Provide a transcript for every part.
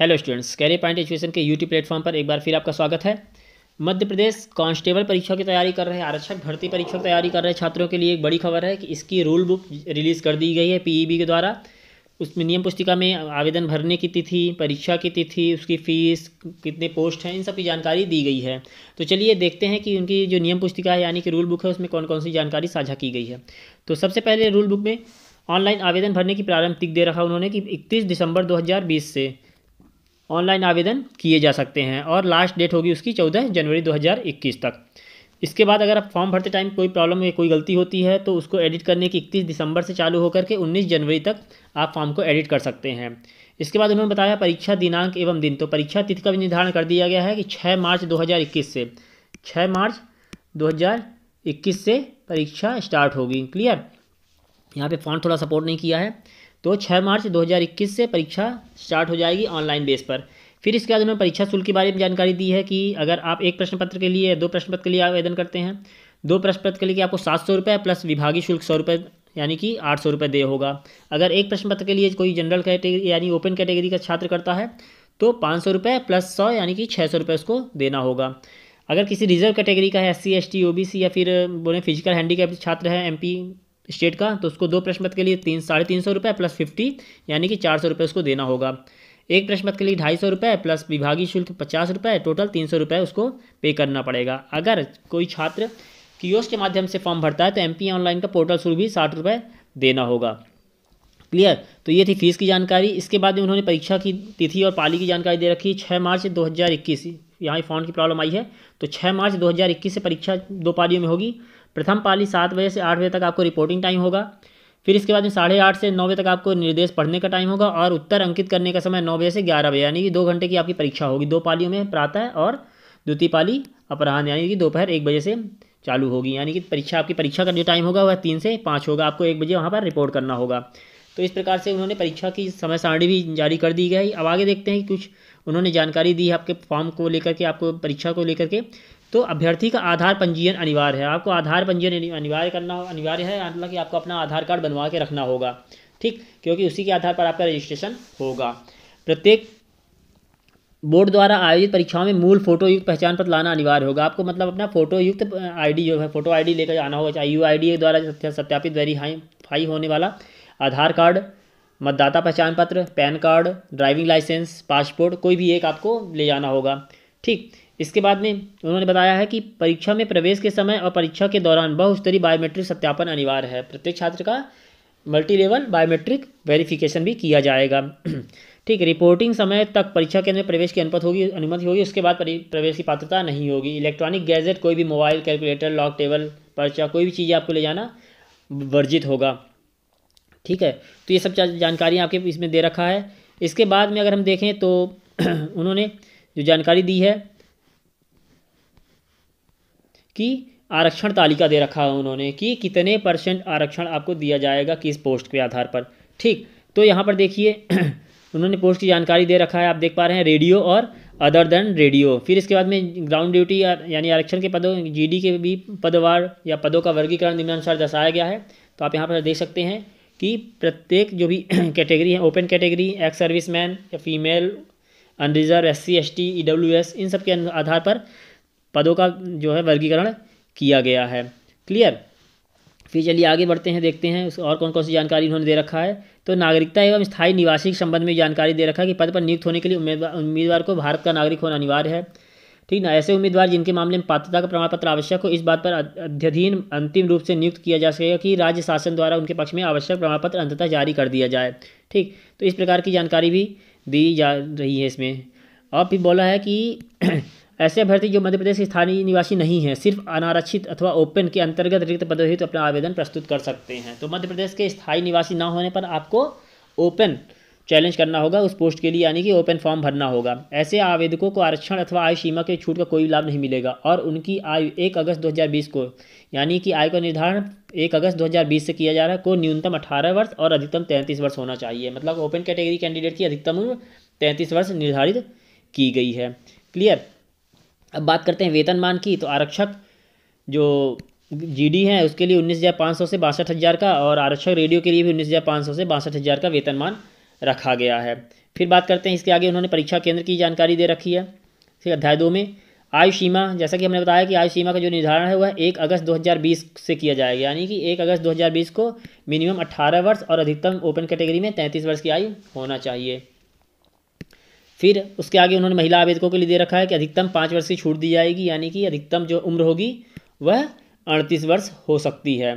hello students career point education के YouTube platform पर एक बार फिर आपका स्वागत है मध्य प्रदेश कांस्टेबल परीक्षा की तैयारी कर रहे आरक्षक भर्ती परीक्षा की तैयारी कर रहे छात्रों के लिए एक बड़ी खबर है कि इसकी रूल बुक रिलीज़ कर दी गई है पीईबी e के द्वारा उसमें नियम पुस्तिका में आवेदन भरने की तिथि परीक्षा की तिथि उसकी फ़ीस कितने पोस्ट हैं इन सब की जानकारी दी गई है तो चलिए देखते हैं कि उनकी जो नियम पुस्तिका है यानी कि रूल बुक है उसमें कौन कौन सी जानकारी साझा की गई है तो सबसे पहले रूल बुक में ऑनलाइन आवेदन भरने की प्रारंभिक दे रखा उन्होंने कि इकतीस दिसंबर दो से ऑनलाइन आवेदन किए जा सकते हैं और लास्ट डेट होगी उसकी चौदह जनवरी 2021 तक इसके बाद अगर आप फॉर्म भरते टाइम कोई प्रॉब्लम या कोई गलती होती है तो उसको एडिट करने की इकतीस दिसंबर से चालू होकर के उन्नीस जनवरी तक आप फॉर्म को एडिट कर सकते हैं इसके बाद उन्होंने बताया परीक्षा दिनांक एवं दिन तो परीक्षा तिथि का भी निर्धारण कर दिया गया है कि छः मार्च दो से छः मार्च दो से परीक्षा स्टार्ट होगी क्लियर यहाँ पे फॉन्ट थोड़ा सपोर्ट नहीं किया है तो छः मार्च 2021 से परीक्षा स्टार्ट हो जाएगी ऑनलाइन बेस पर फिर इसके बाद उन्होंने परीक्षा शुल्क के बारे में जानकारी दी है कि अगर आप एक प्रश्न पत्र के लिए दो प्रश्न पत्र के लिए आवेदन करते हैं दो प्रश्न पत्र के लिए आपको सात सौ रुपये प्लस विभागीय शुल्क सौ रुपये यानी कि आठ सौ रुपये दे होगा अगर एक प्रश्न पत्र के लिए कोई जनरल कैटेगरी यानी ओपन कैटेगरी का छात्र करता है तो पाँच सौ रुपये प्लस सौ यानी कि छः सौ रुपये उसको देना होगा अगर किसी रिजर्व कैटेगरी का है S C S T O B C या फिर बोले फिजिकल हैंडीकैप छात्र है एम पी स्टेट का तो उसको दो प्रश्न पत्र के लिए तीन साढ़े तीन सौ रुपये प्लस फिफ्टी यानी कि चार सौ रुपये उसको देना होगा एक प्रश्न पत्र के लिए ढाई सौ रुपये प्लस विभागीय शुल्क पचास रुपये टोटल तीन सौ रुपये उसको पे करना पड़ेगा अगर कोई छात्र कियोस के माध्यम से फॉर्म भरता है तो एम ऑनलाइन का पोर्टल शुल्क भी साठ रुपये देना होगा क्लियर तो ये थी फीस की जानकारी इसके बाद में उन्होंने परीक्षा की तिथि और पाली की जानकारी दे रखी छः मार्च दो हज़ार इक्कीस यहाँ फ़ॉन्ट की प्रॉब्लम आई है तो छः मार्च दो हज़ार इक्कीस से परीक्षा दो पालियों में होगी प्रथम पाली सात बजे से आठ बजे तक आपको रिपोर्टिंग टाइम होगा फिर इसके बाद में साढ़े आठ से नौ बजे तक आपको निर्देश पढ़ने का टाइम होगा और उत्तर अंकित करने का समय नौ बजे से ग्यारह बजे यानी कि दो घंटे की आपकी परीक्षा होगी दो पालियों में प्रातः और द्वितीय पाली अपराह्न यानी कि दोपहर एक बजे से चालू होगी यानी कि परीक्षा आपकी परीक्षा का जो टाइम होगा वह तीन से पाँच होगा आपको एक बजे वहाँ पर रिपोर्ट करना होगा तो इस प्रकार से उन्होंने परीक्षा की समय सारणी भी जारी कर दी गई अब आगे देखते हैं कि कुछ उन्होंने जानकारी दी है आपके फॉर्म को लेकर के आपको परीक्षा को लेकर के तो अभ्यर्थी का आधार पंजीयन अनिवार्य है आपको आधार पंजीयन अनिवार्य करना अनिवार्य है मतलब कि आपको अपना आधार कार्ड बनवा के रखना होगा ठीक क्योंकि उसी के आधार पर आपका रजिस्ट्रेशन होगा प्रत्येक बोर्ड द्वारा आयोजित परीक्षाओं में मूल फोटो युक्त पहचान पत्र लाना अनिवार्य होगा आपको मतलब अपना फोटो युक्त आईडी जो है फोटो आईडी लेकर आना होगा चाहे यू आई डी द्वारा सत्यापित वेरीफाई होने वाला आधार कार्ड मतदाता पहचान पत्र PAN card driving licence passport कोई भी एक आपको ले जाना होगा ठीक इसके बाद में उन्होंने बताया है कि परीक्षा में प्रवेश के समय और परीक्षा के दौरान बहुस्तरीय बायोमेट्रिक सत्यापन अनिवार्य है प्रत्येक छात्र का मल्टी लेवल बायोमेट्रिक वेरिफिकेशन भी किया जाएगा ठीक रिपोर्टिंग समय तक परीक्षा केंद्र में प्रवेश की अनुमति होगी अनुमति होगी उसके बाद प्रवेश की पात्रता नहीं होगी इलेक्ट्रॉनिक गैजेट कोई भी मोबाइल कैलकुलेटर लॉक टेबल पर्चा कोई भी चीज़ आपको ले जाना वर्जित होगा ठीक है तो ये सब जानकारी आपके इसमें दे रखा है इसके बाद में अगर हम देखें तो उन्होंने जो जानकारी दी है कि आरक्षण तालिका दे रखा है उन्होंने कि कितने परसेंट आरक्षण आपको दिया जाएगा किस पोस्ट के आधार पर ठीक तो यहाँ पर देखिए उन्होंने पोस्ट की जानकारी दे रखा है आप देख पा रहे हैं रेडियो और अदर देन रेडियो फिर इसके बाद में ग्राउंड ड्यूटी यानी आरक्षण के पदों जीडी के भी पदवार या पदों का वर्गीकरण निम्नानुसार दर्शाया गया है तो आप यहाँ पर देख सकते हैं कि प्रत्येक जो भी कैटेगरी है ओपन कैटेगरी एक्स सर्विस या female unreserved S C S T E W S इन सब के आधार पर पदों का जो है वर्गीकरण किया गया है क्लियर फिर चलिए आगे बढ़ते हैं देखते हैं और कौन कौन सी जानकारी इन्होंने दे रखा है तो नागरिकता एवं स्थायी निवासी के संबंध में जानकारी दे रखा है कि पद पर नियुक्त होने के लिए उम्मीदवार उम्मीदवार को भारत का नागरिक होना अनिवार्य है ठीक ना ऐसे उम्मीदवार जिनके मामले में पात्रता का प्रमाण पत्र आवश्यक हो इस बात पर अध्यधीन अंतिम रूप से नियुक्त किया जा सकेगा कि राज्य शासन द्वारा उनके पक्ष में आवश्यक प्रमाण पत्र अंततः जारी कर दिया जाए ठीक तो इस प्रकार की जानकारी भी दी जा रही है इसमें और भी बोला है कि ऐसे अभ्यर्थी जो मध्य प्रदेश स्थानीय निवासी नहीं है सिर्फ अनारक्षित अथवा ओपन के अंतर्गत रिक्त पद हेतु तो अपना आवेदन प्रस्तुत कर सकते हैं तो मध्य प्रदेश के स्थायी निवासी ना होने पर आपको ओपन चैलेंज करना होगा उस पोस्ट के लिए यानी कि ओपन फॉर्म भरना होगा ऐसे आवेदकों को आरक्षण अथवा आय सीमा के छूट का कोई लाभ नहीं मिलेगा और उनकी आयु एक अगस्त 2020 को यानी कि आय का निर्धारण एक अगस्त 2020 से किया जा रहा है को न्यूनतम 18 वर्ष और अधिकतम 33 वर्ष होना चाहिए मतलब ओपन कैटेगरी कैंडिडेट की अधिकतम उम्र वर्ष निर्धारित की गई है क्लियर अब बात करते हैं वेतनमान की तो आरक्षक जो जीडी है उसके लिए उन्नीस हज़ार पाँच सौ से बासठ हज़ार का और आरक्षक रेडियो के लिए भी उन्नीस हज़ार पाँच सौ से बासठ हज़ार का वेतनमान रखा गया है फिर बात करते हैं इसके आगे उन्होंने परीक्षा केंद्र की जानकारी दे रखी है फिर अध्याय दो में आयु सीमा जैसा कि हमने बताया कि आयु सीमा का जो निर्धारण है वह एक अगस्त दो से किया जाएगा यानी कि एक अगस्त दो को मिनिमम अट्ठारह वर्ष और अधिकतम ओपन कैटेगरी में तैंतीस वर्ष की आयु होना चाहिए फिर उसके आगे उन्होंने महिला आवेदकों के लिए दे रखा है कि अधिकतम पाँच वर्ष की छूट दी जाएगी यानी कि अधिकतम जो उम्र होगी वह अड़तीस वर्ष हो सकती है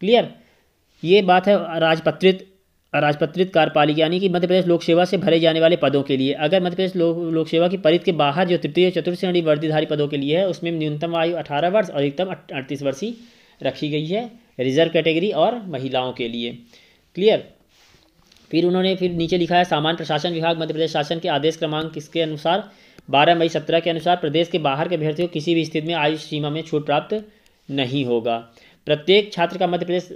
क्लियर ये बात है राजपत्रित राजपत्रित कार्यपालिका यानी कि मध्य प्रदेश लोक सेवा से भरे जाने वाले पदों के लिए अगर मध्य प्रदेश लोक लोक सेवा की परिधि के बाहर जो तृतीय चतुर्थ श्रेणी वर्दीधारी पदों के लिए है उसमें न्यूनतम आयु अठारह वर्ष और अधिकतम अड़तीस वर्ष ही रखी गई है रिजर्व कैटेगरी और महिलाओं के लिए क्लियर फिर उन्होंने फिर नीचे लिखा है सामान्य प्रशासन विभाग मध्य प्रदेश शासन के आदेश क्रमांक किसके अनुसार बारह मई सत्रह के अनुसार प्रदेश के बाहर के अभ्यर्थियों किसी भी स्थिति में आयु सीमा में छूट प्राप्त नहीं होगा प्रत्येक छात्र का मध्य प्रदेश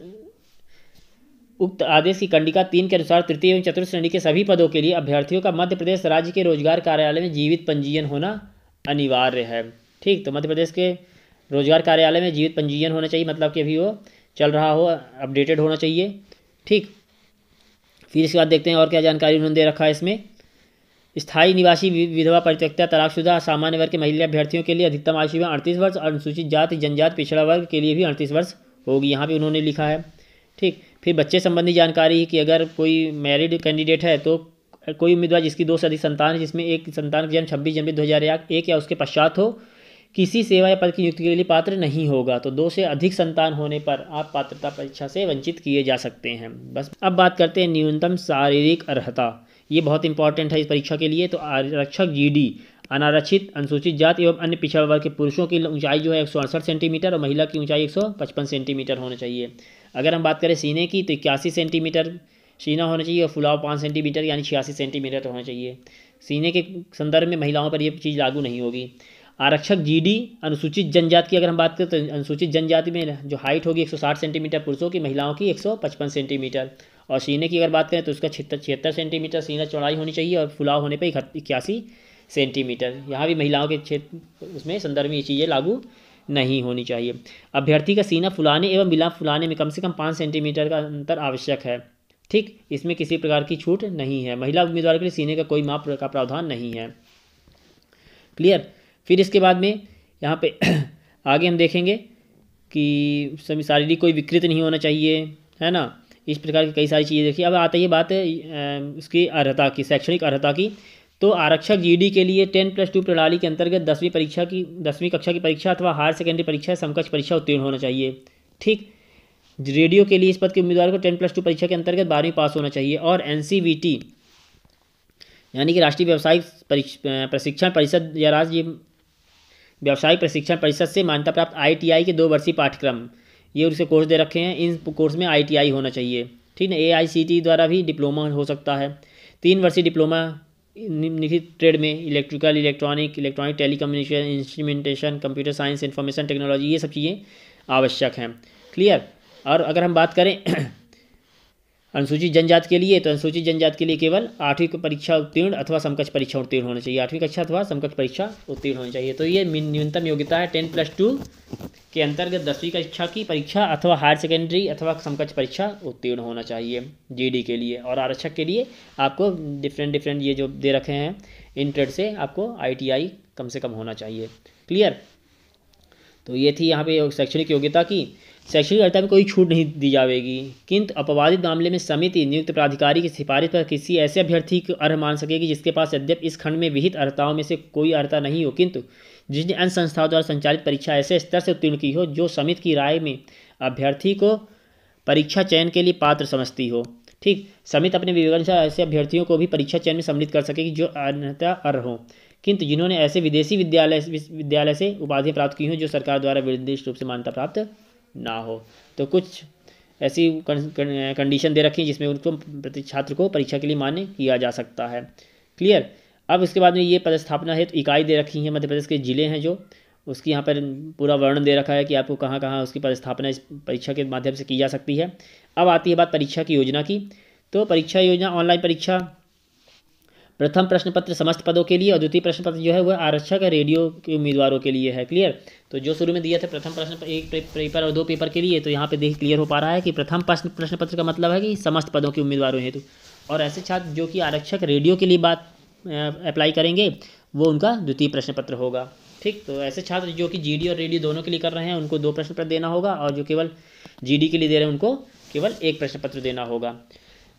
उक्त आदेश की कंडिका तीन के अनुसार तृतीय एवं चतुर्थ श्रेणी के सभी पदों के लिए अभ्यर्थियों का मध्य प्रदेश राज्य के रोजगार कार्यालय में जीवित पंजीयन होना अनिवार्य है ठीक तो मध्य प्रदेश के रोजगार कार्यालय में जीवित पंजीयन होना चाहिए मतलब कि अभी वो चल रहा हो अपडेटेड होना चाहिए ठीक फिर इसके बाद देखते हैं और क्या जानकारी उन्होंने दे रखा है इसमें स्थायी निवासी विधवा परित्यक्ता तलाकशुदा सामान्य वर्ग के महिला अभ्यर्थियों के लिए अधिकतम आयु सीमा अड़तीस वर्ष और अनुसूचित जाति जनजाति पिछड़ा वर्ग के लिए भी अड़तीस वर्ष होगी यहाँ पर उन्होंने लिखा है ठीक फिर बच्चे संबंधी जानकारी कि अगर कोई मैरिड कैंडिडेट है तो कोई उम्मीदवार जिसकी दो से अधिक संतान है जिसमें एक संतान का जन्म छब्बीस जनवरी दो हज़ार एक या उसके पश्चात हो किसी सेवा या पद की नियुक्ति के लिए पात्र नहीं होगा तो दो से अधिक संतान होने पर आप पात्रता परीक्षा से वंचित किए जा सकते हैं बस अब बात करते हैं न्यूनतम शारीरिक अर्हता ये बहुत इंपॉर्टेंट है इस परीक्षा के लिए तो आरक्षक जीडी अनारक्षित अनुसूचित जाति एवं अन्य पिछड़ा वर्ग के पुरुषों की ऊंचाई जो है एक सेंटीमीटर और महिला की ऊंचाई 155 सेंटीमीटर होना चाहिए अगर हम बात करें सीने की तो इक्यासी सेंटीमीटर सीना होना चाहिए और फुलाव पाँच सेंटीमीटर यानी छियासी सेंटीमीटर होना चाहिए सीने के संदर्भ में महिलाओं पर यह चीज़ लागू नहीं होगी आरक्षक जीडी अनुसूचित जनजाति की अगर हम बात करें तो अनुसूचित जनजाति में जो हाइट होगी 160 सेंटीमीटर पुरुषों की महिलाओं की 155 सेंटीमीटर और सीने की अगर बात करें तो उसका छिहत्तर सेंटीमीटर सीना चौड़ाई होनी चाहिए और फुलाव होने पर इक्यासी सेंटीमीटर यहाँ भी महिलाओं के क्षेत्र उसमें संदर्भ में ये चीज़ें लागू नहीं होनी चाहिए अभ्यर्थी का सीना फुलाने एवं मिला फुलाने में कम से कम पाँच सेंटीमीटर का अंतर आवश्यक है ठीक इसमें किसी प्रकार की छूट नहीं है महिला उम्मीदवार के लिए सीने का कोई माप का प्रावधान नहीं है क्लियर फिर इसके बाद में यहाँ पे आगे हम देखेंगे कि सभी शारीरिक कोई विकृत नहीं होना चाहिए है ना इस प्रकार की कई सारी चीज़ें देखिए अब आता है बात इसकी अर्हता की शैक्षणिक अर्हता की तो आरक्षक जीडी के लिए टेन प्लस टू प्रणाली के अंतर्गत दसवीं परीक्षा की दसवीं कक्षा की परीक्षा अथवा हायर सेकेंडरी परीक्षा समकक्ष परीक्षा उत्तीर्ण होना चाहिए ठीक रेडियो के लिए इस पद के उम्मीदवार को टेन प्लस टू परीक्षा के अंतर्गत बारहवीं पास होना चाहिए और एन यानी कि राष्ट्रीय व्यावसायिक प्रशिक्षण परिषद या राज्य व्यावसायिक प्रशिक्षण परिषद से मान्यता प्राप्त आई के दो वर्षीय पाठ्यक्रम ये उसके कोर्स दे रखे हैं इन कोर्स में आई होना चाहिए ठीक ना ए e द्वारा भी डिप्लोमा हो सकता है तीन वर्षीय डिप्लोमा निम्नलिखित ट्रेड में electrical electronic electronic telecommunication instrumentation computer science information technology ये सब चीज़ें आवश्यक हैं क्लियर और अगर हम बात करें अनुसूचित जनजाति के लिए तो अनुसूचित जनजाति के लिए केवल आठवीं परीक्षा उत्तीर्ण अथवा समकक्ष परीक्षा उत्तीर्ण होना चाहिए आठवीं कक्षा अथवा समकक्ष परीक्षा उत्तीर्ण होनी चाहिए तो ये न्यूनतम योग्यता है टेन प्लस टू के अंतर्गत दसवीं कक्षा की परीक्षा अथवा हायर सेकेंडरी अथवा समकक्ष परीक्षा उत्तीर्ण होना चाहिए जी के लिए और आरक्षक के लिए आपको डिफरेंट डिफरेंट ये जो दे रखे हैं इन ट्रेड से आपको आई कम से कम होना चाहिए क्लियर तो ये थी यहाँ पे शैक्षणिक योग्यता की शैक्षणिक अर्ता में कोई छूट नहीं दी जाएगी किंतु अपवादित मामले में समिति नियुक्त प्राधिकारी की सिफारिश पर किसी ऐसे अभ्यर्थी को अर्ह मान सकेगी जिसके पास यद्यप इस खंड में विहित अर्ताओं में से कोई अर्ता नहीं हो किंतु जिसने अन्य संस्थाओं द्वारा संचालित परीक्षा ऐसे स्तर से उत्तीर्ण की हो जो समिति की राय में अभ्यर्थी को परीक्षा चयन के लिए पात्र समझती हो ठीक समिति अपने विवेकानुसार ऐसे अभ्यर्थियों को भी परीक्षा चयन में सम्मिलित कर सकेगी जो अन्यथा अर्ह हों किंतु जिन्होंने ऐसे विदेशी विद्यालय विद्यालय से उपाधि प्राप्त की हो जो सरकार द्वारा विदेश रूप से मान्यता प्राप्त ना हो तो कुछ ऐसी कंडीशन दे रखी है जिसमें उनको प्रति छात्र को परीक्षा के लिए मान्य किया जा सकता है क्लियर अब इसके बाद में ये पदस्थापना है तो इकाई दे रखी है मध्य प्रदेश के ज़िले हैं जो उसकी यहाँ पर पूरा वर्णन दे रखा है कि आपको कहाँ कहाँ उसकी पदस्थापना इस परीक्षा के माध्यम से की जा सकती है अब आती है बात परीक्षा की योजना की तो परीक्षा योजना ऑनलाइन परीक्षा प्रथम प्रश्न पत्र समस्त पदों के लिए और द्वितीय प्रश्न पत्र जो है वह आरक्षक रेडियो के उम्मीदवारों के लिए है क्लियर तो जो शुरू में दिया था प्रथम प्रश्न एक पेपर और दो पेपर के लिए तो यहाँ पे देख क्लियर हो पा रहा है कि प्रथम प्रश्न प्रश्न पत्र का मतलब है कि समस्त पदों के उम्मीदवारों हेतु और ऐसे छात्र जो कि आरक्षक रेडियो के लिए बात अप्लाई करेंगे वो उनका द्वितीय प्रश्न पत्र होगा ठीक तो ऐसे छात्र जो कि जी और रेडियो दोनों के लिए कर रहे हैं उनको दो प्रश्न पत्र देना होगा और जो केवल जी के लिए दे रहे हैं उनको केवल एक प्रश्न पत्र देना होगा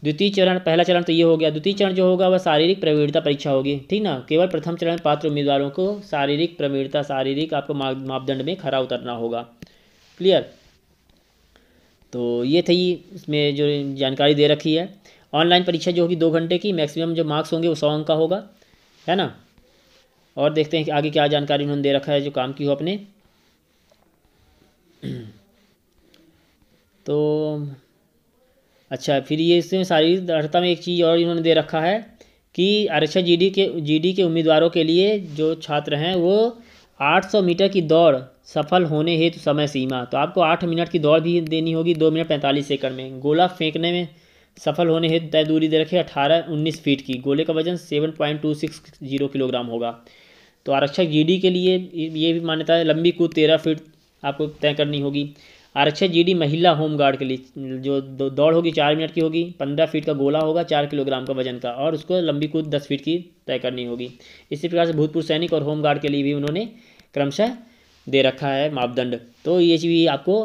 द्वितीय चरण पहला चरण तो ये हो गया द्वितीय चरण जो होगा वह शारीरिक प्रवीणता परीक्षा होगी ठीक ना केवल प्रथम चरण पात्र उम्मीदवारों को शारीरिक प्रवीणता शारीरिक आपको मापदंड में खरा उतरना होगा क्लियर तो ये थी इसमें जो जानकारी दे रखी है ऑनलाइन परीक्षा जो होगी दो घंटे की मैक्सिमम जो मार्क्स होंगे वो सौ अंक का होगा है ना और देखते हैं कि आगे क्या जानकारी उन्होंने दे रखा है जो काम की हो अपने तो अच्छा फिर ये इसमें शारीरिक दृढ़ता में एक चीज़ और इन्होंने दे रखा है कि आरक्षा जीडी के जीडी के उम्मीदवारों के लिए जो छात्र हैं वो 800 मीटर की दौड़ सफल होने हेतु तो समय सीमा तो आपको आठ मिनट की दौड़ भी देनी होगी दो मिनट पैंतालीस सेकंड में गोला फेंकने में सफल होने हेतु तय दूरी दे रखे अठारह उन्नीस फीट की गोले का वजन seven point two six zero kilogram होगा तो आरक्षक जी के लिए ये भी मान्यता है लंबी कूद तेरह फीट आपको तय करनी होगी आरक्षित जीडी महिला होम गार्ड के लिए जो दौड़ होगी चार मिनट की होगी पंद्रह फीट का गोला होगा चार किलोग्राम का वजन का और उसको लंबी कूद दस फीट की तय करनी होगी इसी प्रकार से भूतपूर्व सैनिक और होम गार्ड के लिए भी उन्होंने क्रमशः दे रखा है मापदंड तो ये भी आपको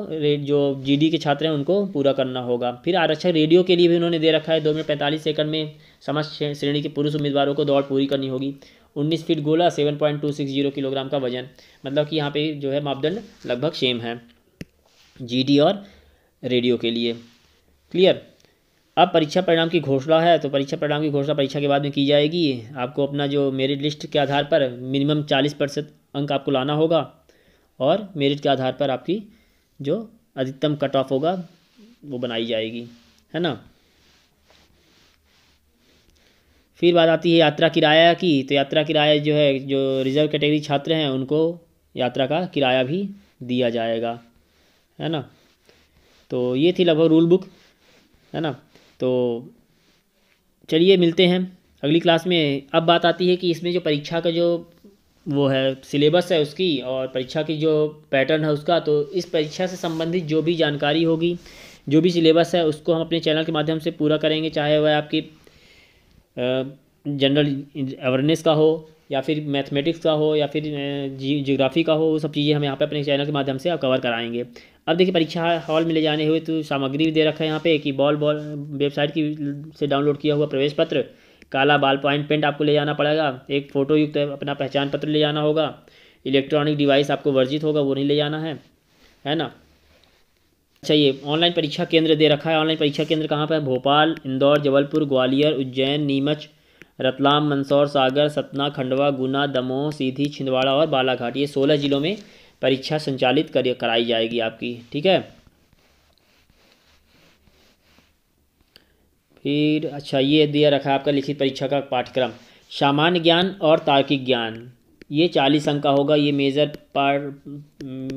जो जीडी के छात्र हैं उनको पूरा करना होगा फिर आरक्षक रेडियो के लिए भी उन्होंने दे रखा है दो मिनट पैंतालीस सेकंड में समस्त श्रेणी के पुरुष उम्मीदवारों को दौड़ पूरी करनी होगी उन्नीस फीट गोला seven point two six zero kilogram का वजन मतलब कि यहाँ पे जो है मापदंड लगभग सेम है जीडी और रेडियो के लिए क्लियर अब परीक्षा परिणाम की घोषणा है तो परीक्षा परिणाम की घोषणा परीक्षा के बाद में की जाएगी आपको अपना जो मेरिट लिस्ट के आधार पर मिनिमम चालीस प्रतिशत अंक आपको लाना होगा और मेरिट के आधार पर आपकी जो अधिकतम कट ऑफ होगा वो बनाई जाएगी है ना फिर बात आती है यात्रा किराया की तो यात्रा किराया जो है जो रिजर्व कैटेगरी छात्र हैं उनको यात्रा का किराया भी दिया जाएगा है ना तो ये थी लगभग रूल बुक है ना तो चलिए मिलते हैं अगली क्लास में अब बात आती है कि इसमें जो परीक्षा का जो वो है सिलेबस है उसकी और परीक्षा की जो पैटर्न है उसका तो इस परीक्षा से संबंधित जो भी जानकारी होगी जो भी सिलेबस है उसको हम अपने चैनल के माध्यम से पूरा करेंगे चाहे वह आपकी जनरल अवेयरनेस का हो या फिर मैथमेटिक्स का हो या फिर जी जोग्राफ़ी का हो वो सब चीज़ें हम यहाँ पे अपने चैनल के माध्यम से कवर कराएंगे अब देखिए परीक्षा हॉल में ले जाने हुए तो सामग्री भी दे रखा है यहाँ पे कि बॉल बॉल वेबसाइट की से डाउनलोड किया हुआ प्रवेश पत्र काला बाल पॉइंट पेंट आपको ले जाना पड़ेगा एक फ़ोटो युक्त अपना पहचान पत्र ले जाना होगा इलेक्ट्रॉनिक डिवाइस आपको वर्जित होगा वो नहीं ले जाना है है ना अच्छा ये ऑनलाइन परीक्षा केंद्र दे रखा है ऑनलाइन परीक्षा केंद्र कहाँ पर है भोपाल इंदौर जबलपुर ग्वालियर उज्जैन नीमच रतलाम मंदसौर सागर सतना खंडवा गुना दमोह सीधी छिंदवाड़ा और बालाघाट ये सोलह जिलों में परीक्षा संचालित कर कराई जाएगी आपकी ठीक है फिर अच्छा ये दिया रखा है आपका लिखित परीक्षा का पाठ्यक्रम सामान्य ज्ञान और तार्किक ज्ञान ये चालीस अंक का होगा ये मेजर पार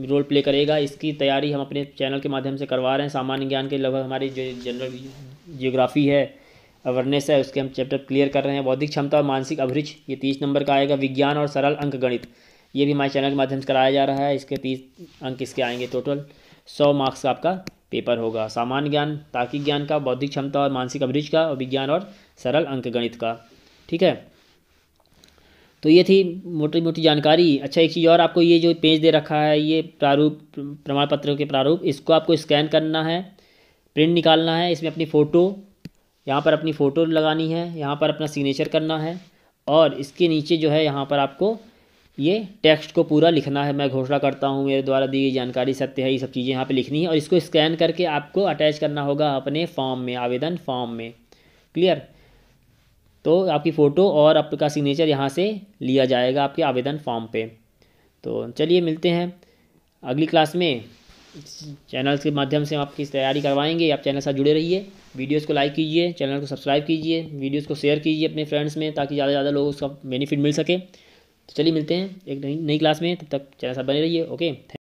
रोल प्ले करेगा इसकी तैयारी हम अपने चैनल के माध्यम से करवा रहे हैं सामान्य ज्ञान के लगभग हमारी जो जनरल जियोग्राफी है अवेयरनेस है उसके हम चैप्टर क्लियर कर रहे हैं बौद्धिक क्षमता और मानसिक अभिरुच ये तीस नंबर का आएगा विज्ञान और सरल अंक गणित ये भी हमारे चैनल के माध्यम से कराया जा रहा है इसके तीस अंक इसके आएंगे टोटल सौ मार्क्स का आपका पेपर होगा सामान्य ज्ञान तार्किक ज्ञान का बौद्धिक क्षमता और मानसिक अभिरुच का और विज्ञान और सरल अंक गणित का ठीक है तो ये थी मोटी मोटी जानकारी अच्छा एक चीज़ और आपको ये जो पेज दे रखा है ये प्रारूप प्रमाण पत्रों के प्रारूप इसको आपको स्कैन करना है प्रिंट निकालना है इसमें अपनी फ़ोटो यहाँ पर अपनी फ़ोटो लगानी है यहाँ पर अपना सिग्नेचर करना है और इसके नीचे जो है यहाँ पर आपको ये टेक्स्ट को पूरा लिखना है मैं घोषणा करता हूँ मेरे द्वारा दी गई जानकारी सत्य है ये सब चीज़ें यहाँ पे लिखनी है और इसको स्कैन करके आपको अटैच करना होगा अपने फॉर्म में आवेदन फॉर्म में क्लियर तो आपकी फ़ोटो और आपका सिग्नेचर यहाँ से लिया जाएगा आपके आवेदन फॉर्म पर तो चलिए मिलते हैं अगली क्लास में चैनल के माध्यम से हम आपकी तैयारी करवाएंगे आप चैनल से जुड़े रहिए वीडियोस को लाइक कीजिए चैनल को सब्सक्राइब कीजिए वीडियोस को शेयर कीजिए अपने फ्रेंड्स में ताकि ज़्यादा से ज़्यादा लोगों को उसका बेनिफिट मिल सके तो चलिए मिलते हैं एक नई नई क्लास में तब तक चैनल साथ बने रहिए ओके